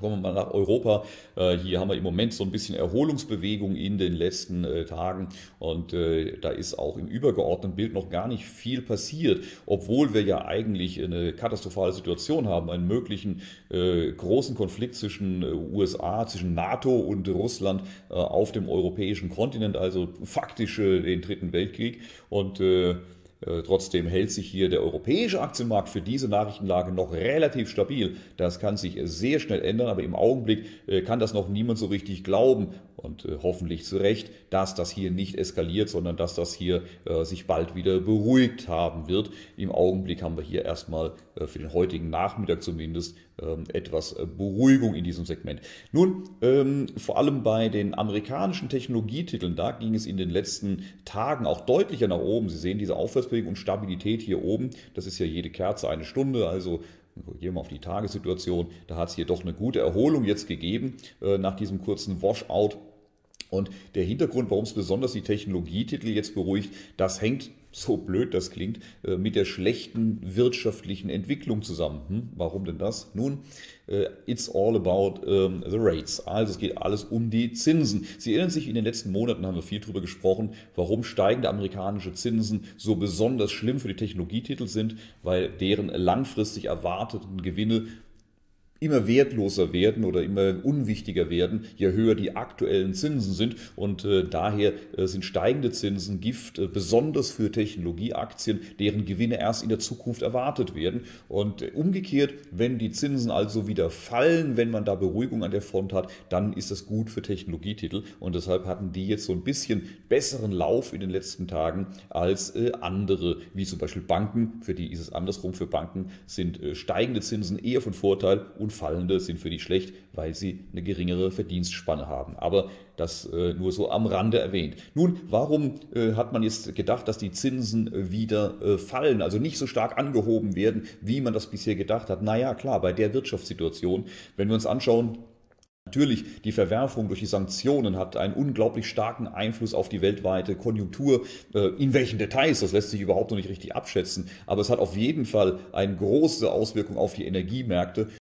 Kommen wir mal nach Europa. Äh, hier haben wir im Moment so ein bisschen Erholungsbewegung in den letzten äh, Tagen und äh, da ist auch im übergeordneten Bild noch gar nicht viel passiert, obwohl wir ja eigentlich eine katastrophale Situation haben, einen möglichen großen Konflikt zwischen USA, zwischen NATO und Russland auf dem europäischen Kontinent, also faktisch den Dritten Weltkrieg und äh, trotzdem hält sich hier der europäische Aktienmarkt für diese Nachrichtenlage noch relativ stabil. Das kann sich sehr schnell ändern, aber im Augenblick äh, kann das noch niemand so richtig glauben und äh, hoffentlich zu Recht, dass das hier nicht eskaliert, sondern dass das hier sich bald wieder beruhigt haben wird. Im Augenblick haben wir hier erstmal für den heutigen Nachmittag zumindest ähm, etwas Beruhigung in diesem Segment. Nun, ähm, vor allem bei den amerikanischen Technologietiteln, da ging es in den letzten Tagen auch deutlicher nach oben. Sie sehen diese Aufwärts kriegen und Stabilität hier oben. Das ist ja jede Kerze eine Stunde, also gehen wir auf die Tagessituation. Da hat es hier doch eine gute Erholung jetzt gegeben äh, nach diesem kurzen Washout. Und der Hintergrund, warum es besonders die Technologietitel jetzt beruhigt, das hängt so blöd das klingt, äh, mit der schlechten wirtschaftlichen Entwicklung zusammen. Hm, warum denn das? Nun, äh, it's all about ähm, the rates. Also es geht alles um die Zinsen. Sie erinnern sich, in den letzten Monaten haben wir viel darüber gesprochen, warum steigende amerikanische Zinsen so besonders schlimm für die Technologietitel sind, weil deren langfristig erwarteten Gewinne immer wertloser werden oder immer unwichtiger werden, je höher die aktuellen Zinsen sind. Und äh, daher äh, sind steigende Zinsen Gift, äh, besonders für Technologieaktien, deren Gewinne erst in der Zukunft erwartet werden. Und äh, umgekehrt, wenn die Zinsen also wieder fallen, wenn man da Beruhigung an der Front hat, dann ist das gut für Technologietitel. Und deshalb hatten die jetzt so ein bisschen besseren Lauf in den letzten Tagen als äh, andere, wie zum Beispiel Banken. Für die ist es andersrum. Für Banken sind äh, steigende Zinsen eher von Vorteil und und Fallende sind für die schlecht, weil sie eine geringere Verdienstspanne haben. Aber das äh, nur so am Rande erwähnt. Nun, warum äh, hat man jetzt gedacht, dass die Zinsen äh, wieder äh, fallen, also nicht so stark angehoben werden, wie man das bisher gedacht hat? Naja, klar, bei der Wirtschaftssituation, wenn wir uns anschauen, Natürlich, die Verwerfung durch die Sanktionen hat einen unglaublich starken Einfluss auf die weltweite Konjunktur. Äh, in welchen Details, das lässt sich überhaupt noch nicht richtig abschätzen. Aber es hat auf jeden Fall eine große Auswirkung auf die Energiemärkte